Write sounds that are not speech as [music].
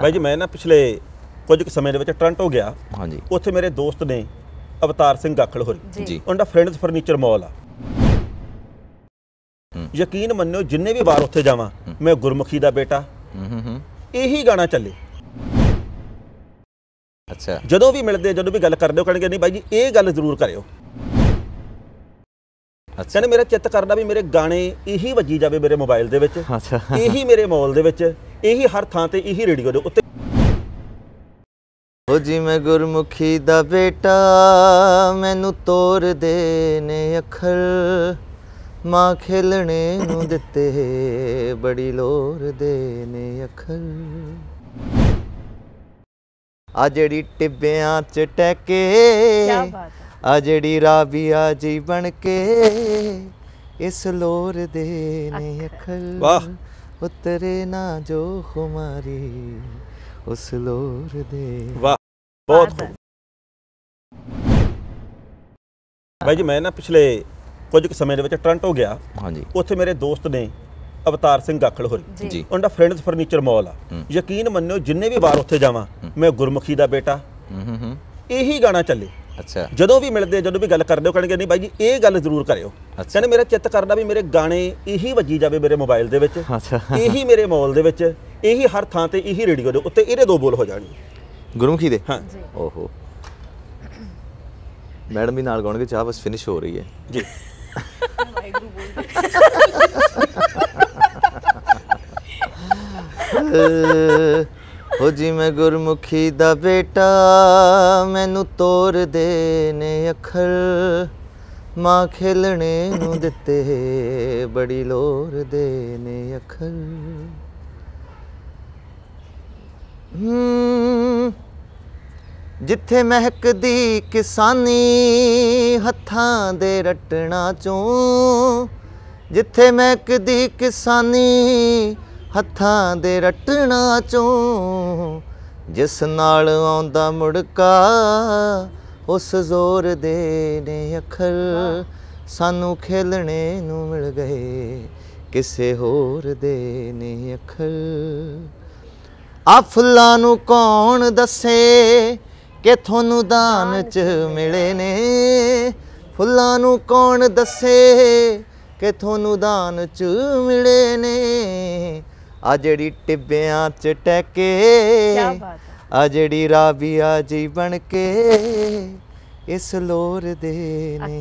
ਭਾਈ ਜੀ ਮੈਂ ਨਾ ਪਿਛਲੇ ਕੁਝ ਸਮੇਂ ਦੇ ਵਿੱਚ ਟ੍ਰਾਂਟੋ ਗਿਆ ਹਾਂਜੀ ਉੱਥੇ ਮੇਰੇ ਦੋਸਤ ਨੇ ਅਵਤਾਰ ਸਿੰਘ ਗਾਖਲ ਹੋਰੀ ਜੀ ਉਹਨਾਂ ਦਾ ਫਰੈਂਡਸ ਫਰਨੀਚਰ ਮਾਲ ਆ ਯਕੀਨ ਮੰਨਿਓ ਜਿੰਨੇ ਵੀ ਵਾਰ ਉੱਥੇ ਜਾਵਾਂ ਮੈਂ ਗੁਰਮੁਖੀ ਦਾ ਬੇਟਾ ਹੂੰ ਹੂੰ ਇਹੀ ਗਾਣਾ ਚੱਲੇ ਅੱਛਾ ਜਦੋਂ ਵੀ ਮਿਲਦੇ ਜਦੋਂ ਵੀ ਗੱਲ ਕਰਦੇ ਹੋ ਕਹਿੰਦੇ ਨਹੀਂ ਬਾਈ ਜੀ ਇਹ ਗੱਲ ਜ਼ਰੂਰ ਕਰਿਓ ਅੱਛਾ ਨੇ ਮੇਰਾ ਚਿੱਤ ਕਰਦਾ ਵੀ ਮੇਰੇ ਗਾਣੇ ਇਹੀ ਵੱਜੀ ਜਾਵੇ ਮੇਰੇ ਮੋਬਾਈਲ ਦੇ ਵਿੱਚ ਅੱਛਾ ਇਹੀ ਮੇਰੇ ਮੋਲ ਦੇ ਵਿੱਚ ਇਹੀ ਹਰ ਥਾਂ ਤੇ ਇਹੀ ਰੇਡੀਓ ਦੇ ਉੱਤੇ ਹੋ ਜੀ ਮੈਂ ਗੁਰਮੁਖੀ ਦਾ ਬੇਟਾ ਮੈਨੂੰ ਤੋਰ ਦੇ ਨੇ ਅੱਖਰ ਮਾਂ ਖੇਲਣੇ ਨੂੰ ਦਿੱਤੇ ਬੜੀ ਲੋਰ ਦੇ ਨੇ ਅੱਖਰ ਆ ਜਿਹੜੀ ਟਿੱਬਿਆਂ ਚ ਟੈਕੇ ਕੀ ਬਾਤ ਆ ਜਿਹੜੀ ਰਾਬੀਆ ਜੀ ਬਣ ਕੇ ਇਸ ਲੋਰ ਦੇ ਨੇ ਅੱਖਰ ਵਾਹ ਉਤਰੇ ਨਾ ਜੋ ਖੁਮਾਰੀ ਉਸ ਲੋਰ ਦੇ ਵਾਹ ਬਹੁਤ ਖੂਬ ਭਾਈ ਜੀ ਮੈਂ ਨਾ ਪਿਛਲੇ ਕੁਝ ਕੁ ਸਮੇਂ ਦੇ ਵਿੱਚ ਟ੍ਰਾਂਟੋ ਗਿਆ ਹਾਂਜੀ ਉੱਥੇ ਮੇਰੇ ਦੋਸਤ ਨੇ ਅਵਤਾਰ ਸਿੰਘ ਗਾਖਲ ਹੋਰੀ ਜੀ ਉਹਨਾਂ ਦਾ ਫਰੈਂਡਸ ਫਰਨੀਚਰ ਮਾਲ ਆ ਯਕੀਨ ਮੰਨਿਓ ਜਿੰਨੇ ਵੀ ਵਾਰ ਉੱਥੇ ਜਾਵਾਂ ਮੈਂ ਗੁਰਮੁਖੀ ਦਾ ਬੇਟਾ ਹੂੰ ਹੂੰ ਇਹੀ ਗਾਣਾ ਚੱਲੇ ਅੱਛਾ ਜਦੋਂ ਵੀ ਮਿਲਦੇ ਜਦੋਂ ਵੀ ਗੱਲ ਕਰਦੇ ਹੋ ਕਹਿੰਦੇ ਨਹੀਂ ਬਾਈ ਜੀ ਇਹ ਗੱਲ ਜ਼ਰੂਰ ਕਰਿਓ ਕਹਿੰਦੇ ਮੇਰਾ ਚਿੱਤ ਕਰਦਾ ਵੀ ਮੇਰੇ ਗਾਣੇ ਇਹੀ ਵੱਜੀ ਜਾਵੇ ਮੇਰੇ ਮੋਬਾਈਲ ਦੇ ਵਿੱਚ ਅੱਛਾ ਇਹੀ ਮੇਰੇ ਮੋਲ ਦੇ ਵਿੱਚ ਇਹੀ ਹਰ ਥਾਂ ਤੇ ਇਹੀ ਰੇਡੀਓ ਦੇ ਉੱਤੇ ਇਹਦੇ ਦੋ ਬੋਲ ਹੋ ਜਾਣਗੇ ਗੁਰਮੁਖੀ ਦੇ ਹਾਂ ਓਹੋ ਮੈਡਮ ਵੀ ਨਾਲ ਗਾਉਣਗੇ ਚਾਹ ਬਸ ਫਿਨਿਸ਼ ਹੋ ਰਹੀ ਹੈ ਜੀ ਵਾਹਿਗੁਰੂ ਬੋਲਦੇ [laughs] ਹੋ ਜੀ ਮੈਂ ਗੁਰਮੁਖੀ ਦਾ ਬੇਟਾ ਮੈਨੂੰ ਤੋਰ ਦੇ ਨੇ ਅੱਖਰ ਮਾਂ ਖੇਲਣੇ ਨੂੰ ਦਿੱਤੇ ਬੜੀ ਲੋਰ ਦੇ ਨੇ ਅੱਖਰ ਜਿੱਥੇ ਮਹਿਕਦੀ ਕਿਸਾਨੀ ਹੱਥਾਂ ਦੇ ਰਟਣਾ ਚੋਂ ਜਿੱਥੇ ਮਹਿਕਦੀ ਕਿਸਾਨੀ ਹੱਥਾਂ ਦੇ ਰਟਣਾ ਚੋਂ ਜਿਸ ਨਾਲ ਆਉਂਦਾ ਮੁੜਕਾ ਉਸ ਜ਼ੋਰ ਦੇ ਨੇ ਅੱਖਰ ਸਾਨੂੰ ਖੇਲਣੇ ਨੂੰ ਮਿਲ ਗਏ ਕਿਸੇ ਹੋਰ ਦੇ ਨੇ ਅੱਖਰ ਅਫਲਾ ਨੂੰ ਕੌਣ ਦੱਸੇ ਕਿ ਤੁਹਾਨੂੰ ਦਾਨ ਚ ਮਿਲੇ ਨੇ ਫੁੱਲਾਂ ਨੂੰ ਕੌਣ ਦੱਸੇ ਕਿ ਤੁਹਾਨੂੰ ਦਾਨ ਚ ਮਿਲੇ ਨੇ ਆ ਜਿਹੜੀ ਟਿੱਬਿਆਂ ਚ ਟੈਕੇ ਆ ਜਿਹੜੀ ਰਾਬੀਆ ਜੀ ਬਣ ਕੇ ਇਸ ਲੋਰ ਦੇ ਨੇ